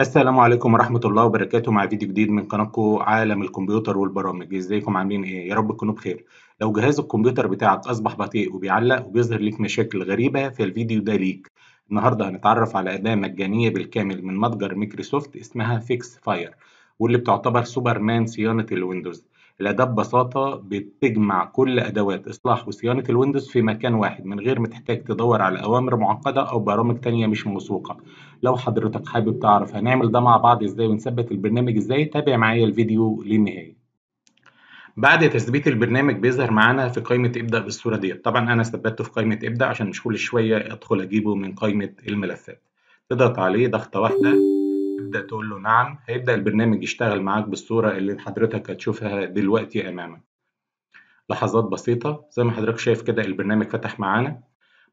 السلام عليكم ورحمة الله وبركاته مع فيديو جديد من قناتكم عالم الكمبيوتر والبرامج ازيكم عاملين ايه يا رب تكونوا بخير لو جهاز الكمبيوتر بتاعك اصبح بطيء وبيعلق وبيظهر ليك مشاكل غريبة فالفيديو ده ليك النهاردة هنتعرف على أداة مجانية بالكامل من متجر ميكروسوفت اسمها فيكس فاير واللي بتعتبر سوبر مان صيانة الويندوز لا ده ببساطة بتجمع كل أدوات إصلاح وصيانة الويندوز في مكان واحد من غير ما تحتاج تدور على أوامر معقدة أو برامج تانية مش موثوقة لو حضرتك حابب تعرف هنعمل ده مع بعض إزاي ونثبت البرنامج إزاي تابع معايا الفيديو للنهاية بعد تثبيت البرنامج بيظهر معانا في قائمة ابدأ بالصورة ديت طبعا أنا ثبته في قائمة ابدأ عشان مش كل شوية أدخل أجيبه من قائمة الملفات تضغط عليه ضغطة واحدة تبدا تقول له نعم هيبدا البرنامج يشتغل معاك بالصوره اللي حضرتك هتشوفها دلوقتي امامك لحظات بسيطه زي ما حضرتك شايف كده البرنامج فتح معانا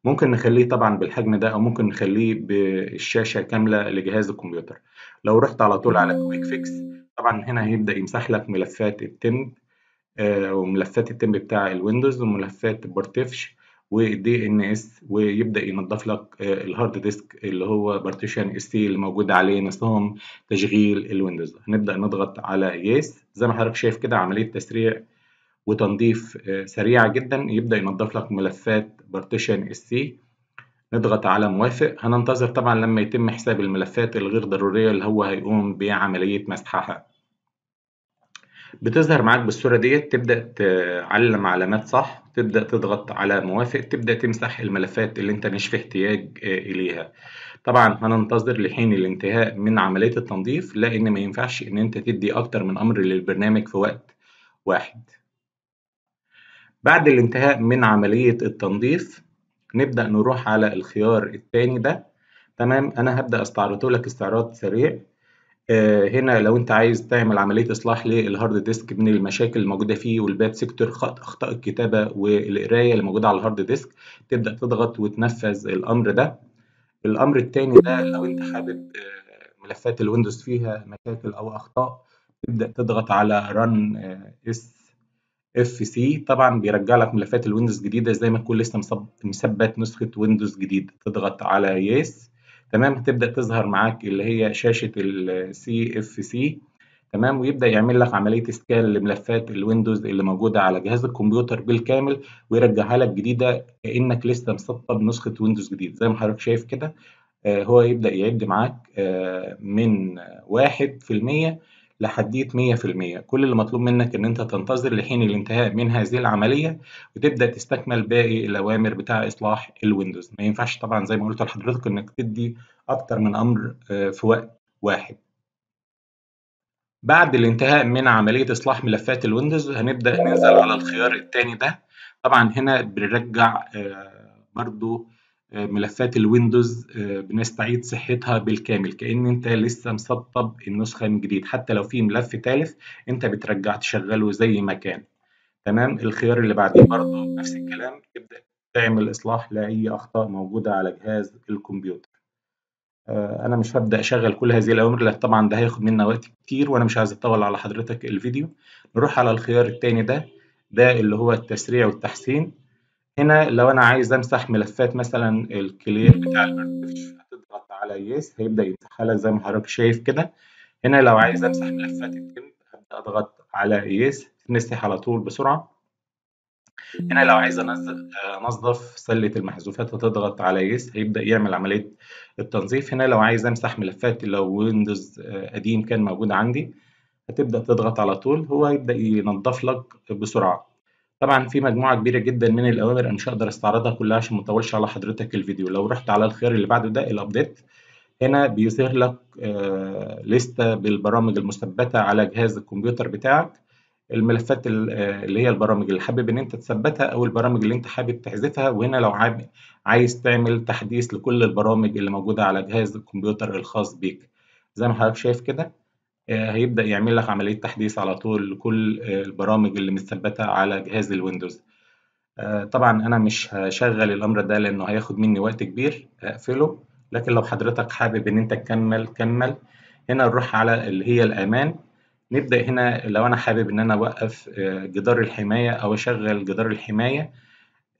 ممكن نخليه طبعا بالحجم ده او ممكن نخليه بالشاشه كامله لجهاز الكمبيوتر لو رحت على طول على كويك فيكس طبعا هنا هيبدا يمسح لك ملفات التمب آه، وملفات التمب بتاع الويندوز وملفات بارتفش ودي ان اس ويبدا ينظف لك آه، الهارد ديسك اللي هو بارتيشن اس تي اللي موجود عليه نظام تشغيل الويندوز هنبدا نضغط على يس زي ما حضرتك شايف كده عمليه تسريع وتنظيف آه، سريعه جدا يبدا ينظف لك ملفات بارتيشن اس تي نضغط على موافق هننتظر طبعا لما يتم حساب الملفات الغير ضروريه اللي هو هيقوم بعمليه مسحها بتظهر معاك بالصورة ديت تبدأ تعلم علامات صح تبدأ تضغط على موافق تبدأ تمسح الملفات اللي انت مش في احتياج آه، إليها طبعا هننتظر لحين الانتهاء من عملية التنظيف لأن ما ينفعش إن انت تدي أكتر من أمر للبرنامج في وقت واحد بعد الانتهاء من عملية التنظيف نبدأ نروح على الخيار الثاني ده تمام أنا هبدأ استعرضه لك استعراض سريع آه، هنا لو انت عايز تعمل عمليه اصلاح للهارد ديسك من المشاكل الموجوده فيه والباد سيكتور اخطاء الكتابه والقرايه اللي موجوده على الهارد ديسك تبدا تضغط وتنفذ الامر ده الامر الثاني ده لو انت حابب آه، ملفات الويندوز فيها مشاكل او اخطاء تبدا تضغط على رن آه، اس اف سي طبعا بيرجع لك ملفات الويندوز جديده زي ما تكون لسه مثبت نسخه ويندوز جديده تضغط على يس yes. تمام تبدا تظهر معاك اللي هي شاشه السي اف سي تمام ويبدا يعمل لك عمليه سكان لملفات الويندوز اللي موجوده على جهاز الكمبيوتر بالكامل ويرجعها لك جديده كانك لسه مسطب نسخه ويندوز جديد زي ما حضرتك شايف كده آه، هو يبدا يعد معاك آه، من واحد في المية لحديت 100% كل اللي مطلوب منك ان انت تنتظر لحين الانتهاء من هذه العمليه وتبدا تستكمل باقي الاوامر بتاع اصلاح الويندوز ما ينفعش طبعا زي ما قلت لحضرتك انك تدي اكتر من امر آه، في وقت واحد بعد الانتهاء من عمليه اصلاح ملفات الويندوز هنبدا ننزل على الخيار الثاني ده طبعا هنا بنرجع آه، برضو آه، ملفات الويندوز آه، بنستعيد صحتها بالكامل كأن انت لسه مسطب النسخة من جديد حتى لو في ملف تالف انت بترجع تشغله زي ما كان تمام الخيار اللي بعديه برضه نفس الكلام تبدأ تعمل إصلاح لأي أخطاء موجودة على جهاز الكمبيوتر آه، انا مش هبدا اشغل كل هذه الاوامر لان طبعا ده هياخد منا وقت كتير وانا مش عايز اطول على حضرتك الفيديو نروح على الخيار التاني ده ده اللي هو التسريع والتحسين هنا لو انا عايز امسح ملفات مثلا الكلير بتاع البرتفش هتضغط على يس هيبدا يمسحها لك زي ما حضرتك شايف كده هنا لو عايز امسح ملفات الكلب هبدا اضغط على يس تمسح على طول بسرعه هنا لو عايز انظف آه، سله المحذوفات هتضغط على يس هيبدا يعمل عمليه التنظيف هنا لو عايز امسح ملفات لو ويندوز آه، قديم كان موجود عندي هتبدا تضغط على طول هو هيبدا ينظف لك بسرعه طبعا في مجموعه كبيره جدا من الاوامر انا مش هقدر استعرضها كلها عشان ما اطولش على حضرتك الفيديو لو رحت على الخيار اللي بعده ده الابديت هنا بيظهر لك آه بالبرامج المثبتة على جهاز الكمبيوتر بتاعك الملفات آه، اللي هي البرامج اللي حابب ان انت تثبتها او البرامج اللي انت حابب تحذفها وهنا لو عايز تعمل تحديث لكل البرامج اللي موجودة على جهاز الكمبيوتر الخاص بيك زي ما حضرتك شايف كده آه، هيبدأ يعمل لك عملية تحديث على طول لكل آه، البرامج اللي متثبتة على جهاز الويندوز آه، طبعا أنا مش هشغل الأمر ده لأنه هياخد مني وقت كبير أقفله لكن لو حضرتك حابب إن أنت تكمل كمل هنا نروح على اللي هي الأمان نبدأ هنا لو أنا حابب إن أنا أوقف جدار الحماية أو أشغل جدار الحماية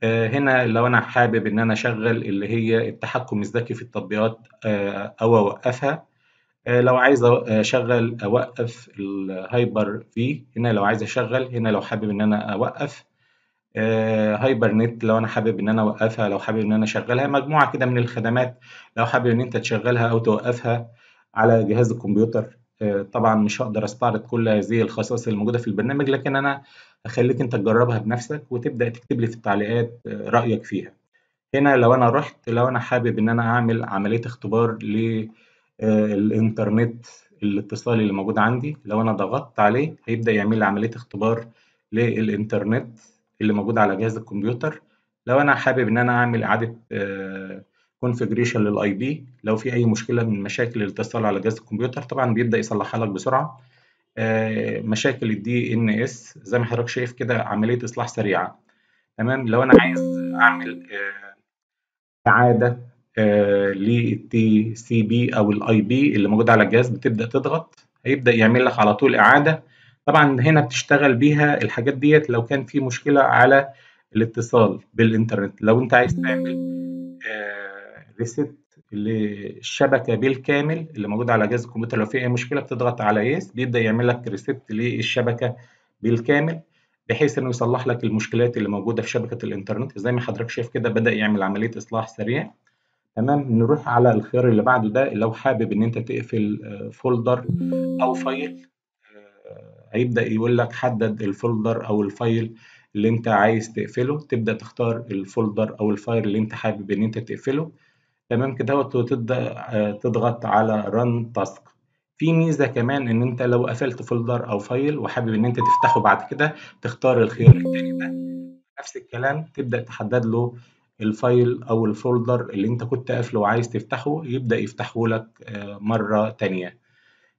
هنا لو أنا حابب إن أنا أشغل اللي هي التحكم الذكي في التطبيقات أو أوقفها آه، لو عايز آه، اشغل اوقف الهايبر في هنا لو عايز اشغل هنا لو حابب ان انا اوقف آه، هايبر نت لو انا حابب ان انا اوقفها لو حابب ان انا اشغلها مجموعه كده من الخدمات لو حابب ان انت تشغلها او توقفها على جهاز الكمبيوتر طبعا مش هقدر استعرض كل هذه الخصائص الموجوده في البرنامج لكن انا هخليك انت تجربها بنفسك وتبدا تكتب لي في التعليقات رايك فيها هنا لو انا رحت لو انا حابب ان انا اعمل عمليه اختبار ل آه، الانترنت الاتصالي اللي موجود عندي لو انا ضغطت عليه هيبدا يعمل لي عمليه اختبار للانترنت اللي موجود على جهاز الكمبيوتر لو انا حابب ان انا اعمل اعاده كونفجريشن للاي بي لو في اي مشكله من مشاكل الاتصال على جهاز الكمبيوتر طبعا بيبدا يصلحها لك بسرعه آه، مشاكل الدي ان اس زي ما حضرتك شايف كده عمليه اصلاح سريعه تمام لو انا عايز اعمل آه، اعاده للتي سي بي او الاي بي اللي موجود على الجهاز بتبدا تضغط هيبدا يعمل لك على طول اعاده طبعا هنا بتشتغل بيها الحاجات ديت لو كان في مشكله على الاتصال بالانترنت لو انت عايز تعمل ريست آه، للشبكه بالكامل اللي موجوده على جهاز الكمبيوتر لو في اي مشكله بتضغط على يس بيبدا يعمل لك ريست للشبكه بالكامل بحيث انه يصلح لك المشكلات اللي موجوده في شبكه الانترنت زي ما حضرتك شايف كده بدا يعمل عمليه اصلاح سريع تمام نروح على الخيار اللي بعده ده لو حابب ان انت تقفل فولدر آه، او فايل آه، هيبدا يقول لك حدد الفولدر او الفايل اللي انت عايز تقفله تبدا تختار الفولدر او الفايل اللي انت حابب ان انت تقفله تمام كده وتبدا آه، تضغط على ران تاسك في ميزه كمان ان انت لو قفلت فولدر او فايل وحابب ان انت تفتحه بعد كده تختار الخيار الثاني ده نفس الكلام تبدا تحدد له الفايل او الفولدر اللي انت كنت قافله وعايز تفتحه يبدا يفتحه لك آه، مره تانية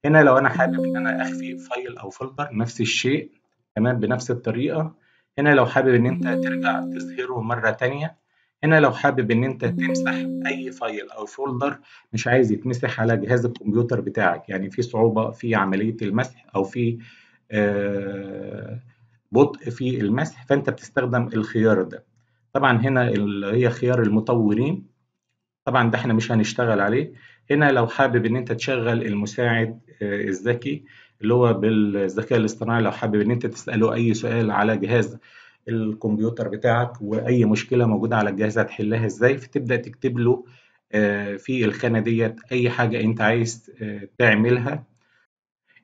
هنا لو انا حابب ان انا اخفي فايل او فولدر نفس الشيء تمام بنفس الطريقه هنا لو حابب ان انت ترجع تظهره مره تانية هنا لو حابب ان انت تمسح اي فايل او فولدر مش عايز يتمسح على جهاز الكمبيوتر بتاعك يعني في صعوبه في عمليه المسح او في آه، بطء في المسح فانت بتستخدم الخيار ده طبعا هنا اللي هي خيار المطورين طبعا ده احنا مش هنشتغل عليه هنا لو حابب ان انت تشغل المساعد آه، الذكي اللي هو بالذكاء الاصطناعي لو حابب ان انت تساله اي سؤال على جهاز الكمبيوتر بتاعك واي مشكله موجوده على الجهاز هتحلها ازاي فتبدا تكتب له آه، في الخانه ديت اي حاجه انت عايز آه، تعملها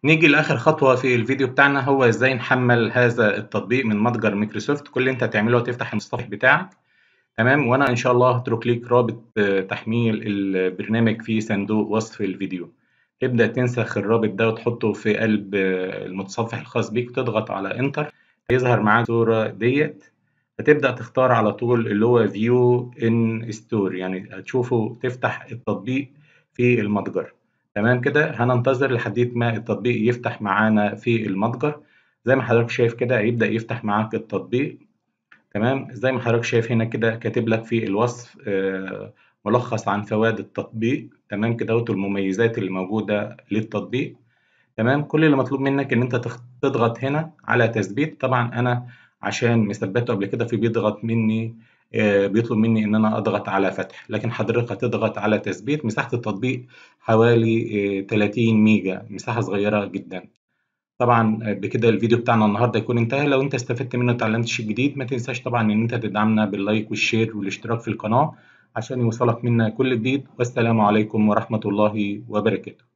نيجي لاخر خطوه في الفيديو بتاعنا هو ازاي نحمل هذا التطبيق من متجر مايكروسوفت كل اللي انت هتعمله هتفتح المتصفح بتاعك تمام وانا ان شاء الله هترك ليك رابط تحميل البرنامج في صندوق وصف الفيديو تبدا تنسخ الرابط ده وتحطه في قلب المتصفح الخاص بيك وتضغط على انتر هيظهر معاك الصوره ديت هتبدا تختار على طول اللي هو فيو ان ستور يعني هتشوفه تفتح التطبيق في المتجر تمام كده هننتظر لحد ما التطبيق يفتح معانا في المتجر زي ما حضرتك شايف كده هيبدأ يفتح معاك التطبيق تمام زي ما حضرتك شايف هنا كده كاتب لك في الوصف آه، ملخص عن فوائد التطبيق تمام كده المميزات اللي موجودة للتطبيق تمام كل اللي مطلوب منك ان انت تضغط هنا على تثبيت طبعا انا عشان مثبته قبل كده فبيضغط مني آه، بيطلب مني ان انا اضغط على فتح لكن حضرتك هتضغط على تثبيت مساحه التطبيق حوالي 30 آه، ميجا مساحه صغيره جدا طبعا آه، بكده الفيديو بتاعنا النهارده يكون انتهى لو انت استفدت منه وتعلمت شيء جديد ما تنساش طبعا ان انت تدعمنا باللايك والشير والاشتراك في القناه عشان يوصلك منا كل جديد والسلام عليكم ورحمه الله وبركاته